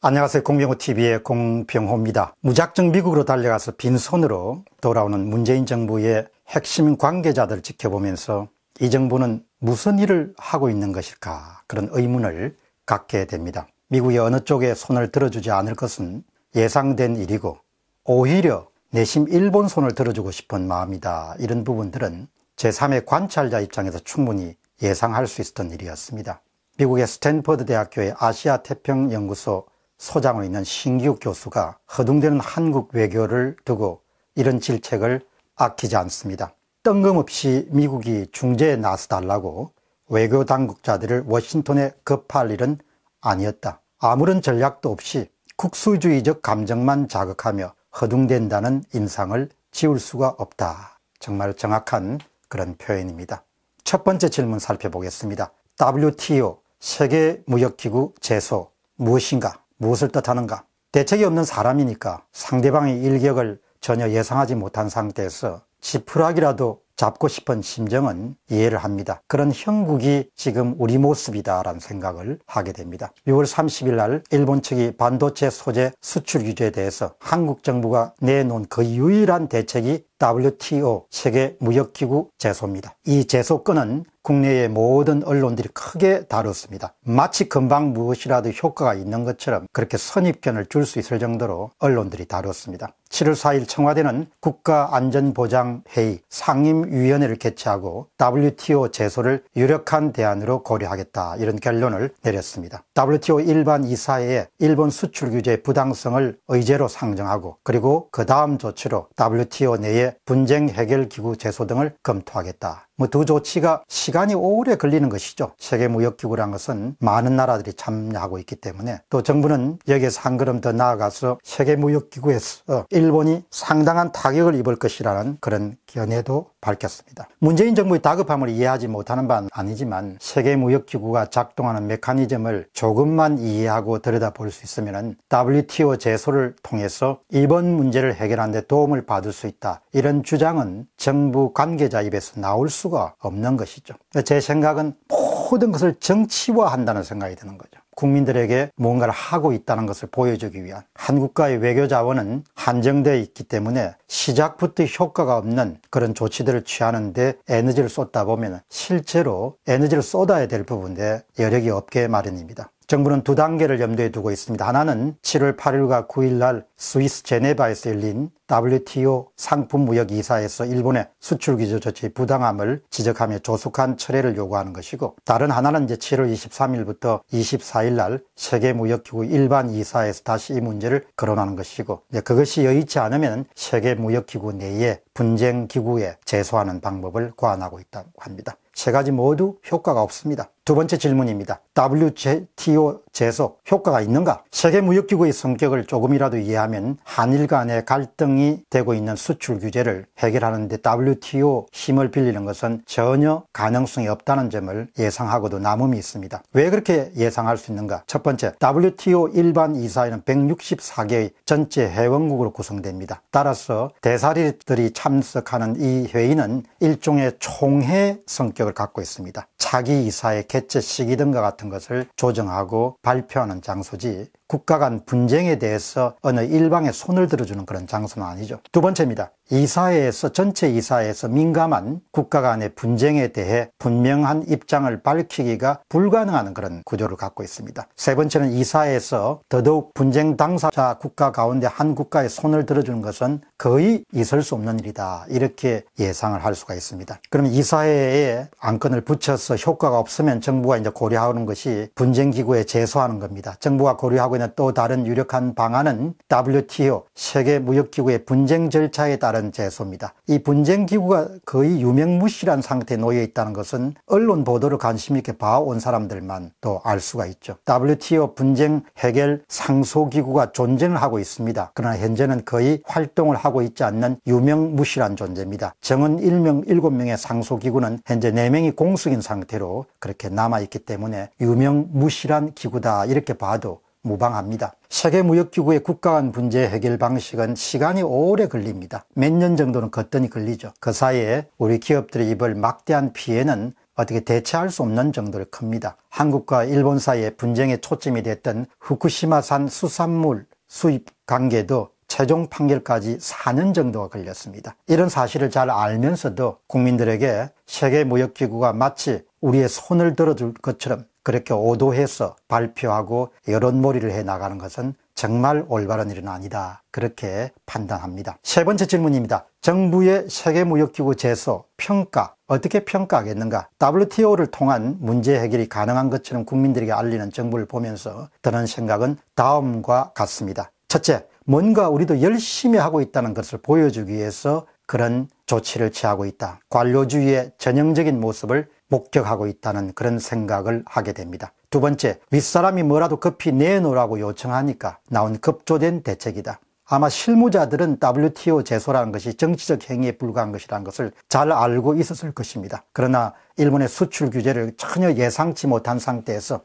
안녕하세요. 공병호TV의 공병호입니다. 무작정 미국으로 달려가서 빈손으로 돌아오는 문재인 정부의 핵심 관계자들을 지켜보면서 이 정부는 무슨 일을 하고 있는 것일까 그런 의문을 갖게 됩니다. 미국의 어느 쪽에 손을 들어주지 않을 것은 예상된 일이고 오히려 내심 일본 손을 들어주고 싶은 마음이다. 이런 부분들은 제3의 관찰자 입장에서 충분히 예상할 수 있었던 일이었습니다. 미국의 스탠퍼드 대학교의 아시아 태평 연구소 소장으로 있는 신기욱 교수가 허둥대는 한국 외교를 두고 이런 질책을 아끼지 않습니다. 뜬금없이 미국이 중재에 나서달라고 외교 당국자들을 워싱턴에 급할 일은 아니었다. 아무런 전략도 없이 국수주의적 감정만 자극하며 허둥댄다는 인상을 지울 수가 없다. 정말 정확한 그런 표현입니다. 첫 번째 질문 살펴보겠습니다. WTO 세계무역기구 제소 무엇인가? 무엇을 뜻하는가? 대책이 없는 사람이니까 상대방의 일격을 전혀 예상하지 못한 상태에서 지푸라기라도 잡고 싶은 심정은 이해를 합니다. 그런 형국이 지금 우리 모습이다라는 생각을 하게 됩니다. 6월 30일 날 일본 측이 반도체 소재 수출 규제에 대해서 한국 정부가 내놓은 그 유일한 대책이 WTO 세계 무역기구 제소입니다. 이 제소권은 국내의 모든 언론들이 크게 다뤘습니다. 마치 금방 무엇이라도 효과가 있는 것처럼 그렇게 선입견을 줄 수 있을 정도로 언론들이 다뤘습니다. 7월 4일 청와대는 국가안전보장회의 상임위원회를 개최하고 WTO 제소를 유력한 대안으로 고려하겠다 이런 결론을 내렸습니다. WTO 일반 이사회에 일본 수출 규제 부당성을 의제로 상정하고 그리고 그 다음 조치로 WTO 내에 분쟁 해결 기구 제소 등을 검토하겠다 뭐 두 조치가 시간이 오래 걸리는 것이죠. 세계무역기구란 것은 많은 나라들이 참여하고 있기 때문에 또 정부는 여기에서 한 걸음 더 나아가서 세계무역기구에서 일본이 상당한 타격을 입을 것이라는 그런 견해도 밝혔습니다. 문재인 정부의 다급함을 이해하지 못하는 바는 아니지만 세계무역기구가 작동하는 메커니즘을 조금만 이해하고 들여다볼 수 있으면 WTO 제소를 통해서 이번 문제를 해결하는 데 도움을 받을 수 있다. 이런 주장은 정부 관계자 입에서 나올 수가 없는 것이죠. 제 생각은 모든 것을 정치화한다는 생각이 드는 거죠. 국민들에게 뭔가를 하고 있다는 것을 보여주기 위한 한국과의 외교 자원은 한정되어 있기 때문에 시작부터 효과가 없는 그런 조치들을 취하는데 에너지를 쏟다 보면 실제로 에너지를 쏟아야 될 부분에 여력이 없게 마련입니다. 정부는 두 단계를 염두에 두고 있습니다. 하나는 7월 8일과 9일 날 스위스 제네바에서 열린 WTO 상품무역이사에서 일본의 수출기조 조치 부당함을 지적하며 조속한 철회를 요구하는 것이고 다른 하나는 이제 7월 23일부터 24일 날 세계무역기구 일반 이사에서 다시 이 문제를 거론하는 것이고 그것이 여의치 않으면 세계무역기구 내에 분쟁기구에 제소하는 방법을 고안하고 있다고 합니다. 세 가지 모두 효과가 없습니다. 두 번째 질문입니다. WTO 제소 효과가 있는가? 세계무역기구의 성격을 조금이라도 이해하면 한일 간의 갈등 대상이 되고 있는 수출 규제를 해결하는 데 WTO 힘을 빌리는 것은 전혀 가능성이 없다는 점을 예상하고도 남음이 있습니다. 왜 그렇게 예상할 수 있는가? 첫 번째, WTO 일반 이사회는 164개의 전체 회원국으로 구성됩니다. 따라서 대사리들이 참석하는 이 회의는 일종의 총회 성격을 갖고 있습니다. 자기 이사의 개최 시기 등과 같은 것을 조정하고 발표하는 장소지 국가 간 분쟁에 대해서 어느 일방의 손을 들어주는 그런 장소는 아니죠. 두 번째입니다. 이사회에서 전체 이사회에서 민감한 국가 간의 분쟁에 대해 분명한 입장을 밝히기가 불가능한 그런 구조를 갖고 있습니다. 세 번째는 이사회에서 더더욱 분쟁 당사자 국가 가운데 한 국가의 손을 들어주는 것은 거의 있을 수 없는 일이다. 이렇게 예상을 할 수가 있습니다. 그러면 이사회에 안건을 붙여서 효과가 없으면 정부가 이제 고려하는 것이 분쟁 기구에 제소하는 겁니다. 정부가 고려하고 있는 또 다른 유력한 방안은 WTO 세계 무역 기구의 분쟁 절차에 따른 다른 제소입니다. 이 분쟁기구가 거의 유명무실한 상태에 놓여 있다는 것은 언론 보도를 관심있게 봐온 사람들만 또 알 수가 있죠. WTO 분쟁 해결 상소기구가 존재를 하고 있습니다. 그러나 현재는 거의 활동을 하고 있지 않는 유명무실한 존재입니다. 정은 1명, 7명의 상소기구는 현재 4명이 공석인 상태로 그렇게 남아있기 때문에 유명무실한 기구다 이렇게 봐도 무방합니다. 세계무역기구의 국가간 분제 해결 방식은 시간이 오래 걸립니다. 몇 년 정도는 거뜬히 걸리죠. 그 사이에 우리 기업들이 입을 막대한 피해는 어떻게 대체할 수 없는 정도로 큽니다. 한국과 일본 사이의 분쟁의 초점이 됐던 후쿠시마산 수산물 수입 관계도 최종 판결까지 4년 정도가 걸렸습니다. 이런 사실을 잘 알면서도 국민들에게 세계무역기구가 마치 우리의 손을 들어줄 것처럼 그렇게 오도해서 발표하고 여론몰이를 해 나가는 것은 정말 올바른 일은 아니다. 그렇게 판단합니다. 세 번째 질문입니다. 정부의 세계무역기구 제소, 평가, 어떻게 평가하겠는가? WTO를 통한 문제 해결이 가능한 것처럼 국민들에게 알리는 정부를 보면서 드는 생각은 다음과 같습니다. 첫째, 뭔가 우리도 열심히 하고 있다는 것을 보여주기 위해서 그런 조치를 취하고 있다. 관료주의의 전형적인 모습을 목격하고 있다는 그런 생각을 하게 됩니다. 두 번째, 윗사람이 뭐라도 급히 내놓으라고 요청하니까 나온 급조된 대책이다. 아마 실무자들은 WTO 제소라는 것이 정치적 행위에 불과한 것이라는 것을 잘 알고 있었을 것입니다. 그러나 일본의 수출 규제를 전혀 예상치 못한 상태에서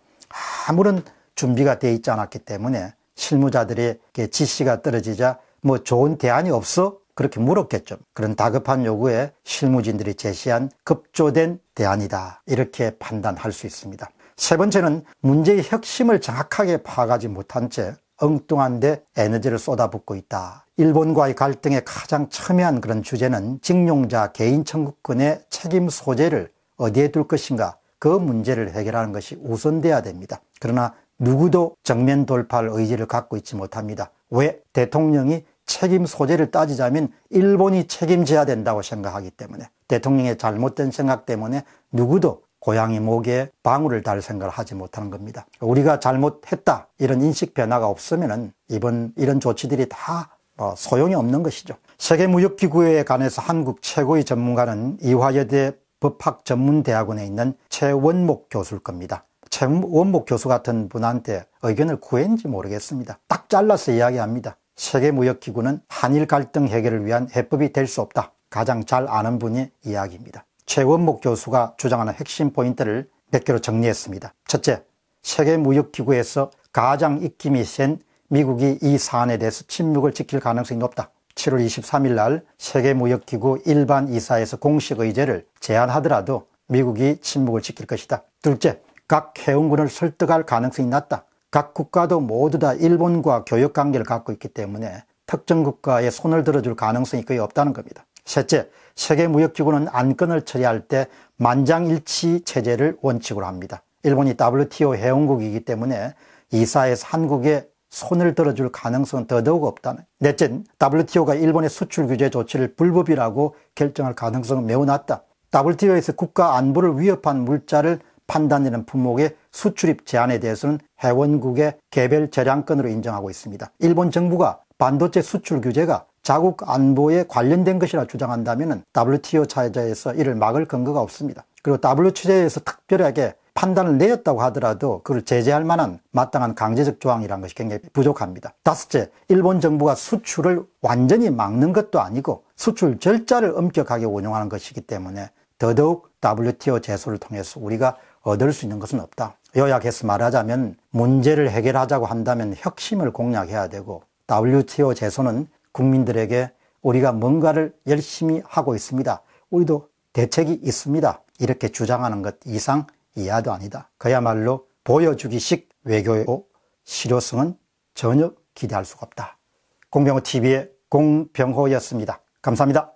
아무런 준비가 돼 있지 않았기 때문에 실무자들에게 지시가 떨어지자 뭐 좋은 대안이 없어? 그렇게 물었겠죠. 그런 다급한 요구에 실무진들이 제시한 급조된 대안이다. 이렇게 판단할 수 있습니다. 세 번째는 문제의 혁심을 정확하게 파악하지 못한 채 엉뚱한데 에너지를 쏟아붓고 있다. 일본과의 갈등에 가장 첨예한 그런 주제는 직용자 개인 청구권의 책임 소재를 어디에 둘 것인가 그 문제를 해결하는 것이 우선돼야 됩니다. 그러나 누구도 정면 돌파할 의지를 갖고 있지 못합니다. 왜? 대통령이 책임 소재를 따지자면 일본이 책임져야 된다고 생각하기 때문에 대통령의 잘못된 생각 때문에 누구도 고양이 목에 방울을 달 생각을 하지 못하는 겁니다. 우리가 잘못했다 이런 인식 변화가 없으면 은 이번 이런 조치들이 다 뭐 소용이 없는 것이죠. 세계무역기구에 관해서 한국 최고의 전문가는 이화여대 법학 전문대학원에 있는 최원목 교수일 겁니다. 최원복 교수 같은 분한테 의견을 구했는지 모르겠습니다. 딱 잘라서 이야기합니다. 세계무역기구는 한일 갈등 해결을 위한 해법이 될 수 없다. 가장 잘 아는 분의 이야기입니다. 최원복 교수가 주장하는 핵심 포인트를 몇개로 정리했습니다. 첫째, 세계무역기구에서 가장 입김이 센 미국이 이 사안에 대해서 침묵을 지킬 가능성이 높다. 7월 23일 날 세계무역기구 일반 이사에서 공식 의제를 제안하더라도 미국이 침묵을 지킬 것이다. 둘째, 각 해운군을 설득할 가능성이 낮다. 각 국가도 모두 다 일본과 교역관계를 갖고 있기 때문에 특정 국가의 손을 들어줄 가능성이 거의 없다는 겁니다. 셋째, 세계무역기구는 안건을 처리할 때 만장일치 체제를 원칙으로 합니다. 일본이 WTO 회원국이기 때문에 이사에서 한국에 손을 들어줄 가능성은 더더욱 없다는. 넷째, WTO가 일본의 수출 규제 조치를 불법이라고 결정할 가능성은 매우 낮다. WTO에서 국가 안보를 위협한 물자를 판단이라는 품목의 수출입 제한에 대해서는 회원국의 개별 재량권으로 인정하고 있습니다. 일본 정부가 반도체 수출 규제가 자국 안보에 관련된 것이라 주장한다면 WTO 체자에서 이를 막을 근거가 없습니다. 그리고 WTO에서 특별하게 판단을 내렸다고 하더라도 그걸 제재할 만한 마땅한 강제적 조항이라는 것이 굉장히 부족합니다. 다섯째, 일본 정부가 수출을 완전히 막는 것도 아니고 수출 절차를 엄격하게 운영하는 것이기 때문에 더더욱 WTO 제소를 통해서 우리가 얻을 수 있는 것은 없다. 요약해서 말하자면 문제를 해결하자고 한다면 혁신을 공략해야 되고 WTO 제소는 국민들에게 우리가 뭔가를 열심히 하고 있습니다. 우리도 대책이 있습니다. 이렇게 주장하는 것 이상 이하도 아니다. 그야말로 보여주기식 외교이고 실효성은 전혀 기대할 수가 없다. 공병호 TV의 공병호였습니다. 감사합니다.